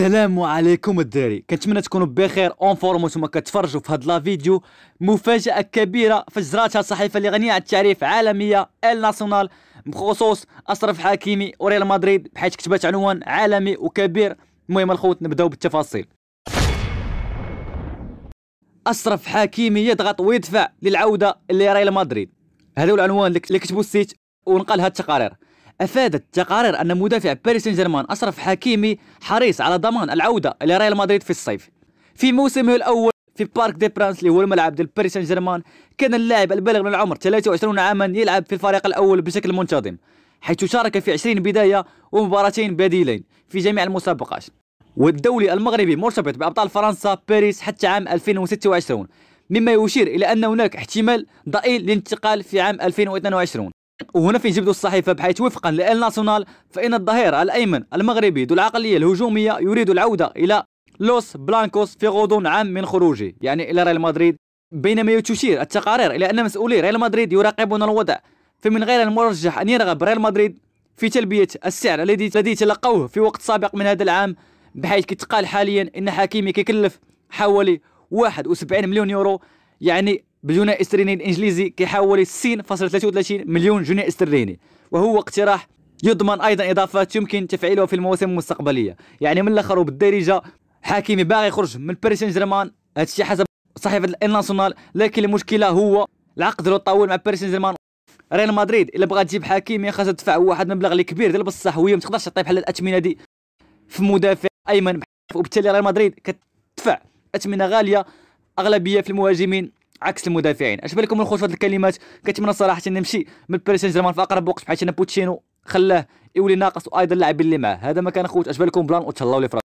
السلام عليكم الدراري كنتمنى تكونوا بخير اون فورم وانتم كتفرجوا في هاد لا فيديو مفاجاه كبيره فجراتها الصحيفه اللي غنيه على التعريف عالميه ال ناسيونال بخصوص اشرف حكيمي وريال مدريد بحيث كتبات عنوان عالمي وكبير المهم الخوت نبداو بالتفاصيل اشرف حكيمي يضغط ويدفع للعوده لريال مدريد هذا هو العنوان اللي كتبوا السيت ونقل هاد التقارير أفادت تقارير أن مدافع باريس سان جيرمان أشرف حكيمي حريص على ضمان العودة إلى ريال مدريد في الصيف في موسمه الأول في بارك دي برانس اللي هو الملعب ديال باريس سان جيرمان كان اللاعب البالغ من العمر 23 عاما يلعب في الفريق الأول بشكل منتظم حيث شارك في 20 بداية ومباراتين بديلين في جميع المسابقات والدولي المغربي مرتبط بأبطال فرنسا باريس حتى عام 2026 مما يشير إلى أن هناك احتمال ضئيل للانتقال في عام 2022 وهنا فين جبدوا الصحيفة بحيث وفقا لال ناسيونال فإن الظهير الأيمن المغربي ذو العقلية الهجومية يريد العودة إلى لوس بلانكوس في غضون عام من خروجه يعني إلى ريال مدريد بينما تشير التقارير إلى أن مسؤولي ريال مدريد يراقبون الوضع فمن غير المرجح أن يرغب ريال مدريد في تلبية السعر الذي الذي تلقوه في وقت سابق من هذا العام بحيث كتقال حاليا أن حكيمي كيكلف حوالي 71 مليون يورو يعني بالجنيه استرليني الانجليزي كيحاول 60.33 مليون جنيه استرليني وهو اقتراح يضمن ايضا اضافات يمكن تفعيلها في المواسم المستقبليه يعني من الاخر وبالدارجه حكيمي باغي يخرج من باريس سان جيرمان هادشي حسب صحيفه الناسيونال لكن المشكله هو العقد اللي طول مع باريس سان جيرمان ريال مدريد الا بغات تجيب حكيمي خاصها تدفع واحد المبلغ اللي كبير ديال بصح وهي ما تقدرش تعطي بحال الاثمنه دي في مدافع ايمن وبالتالي ريال مدريد كتدفع اثمنه غاليه اغلبيه في المهاجمين عكس المدافعين اش بالكم الخوت في هذه الكلمات كنتمنى صراحه ان نمشي من باريس سان جيرمان في اقرب وقت بحيث ان بوتشينو خلاه يولي ناقص وايضا اللاعبين اللي معاه هذا ما كان خوت اش بالكم بلان وتهلاو لي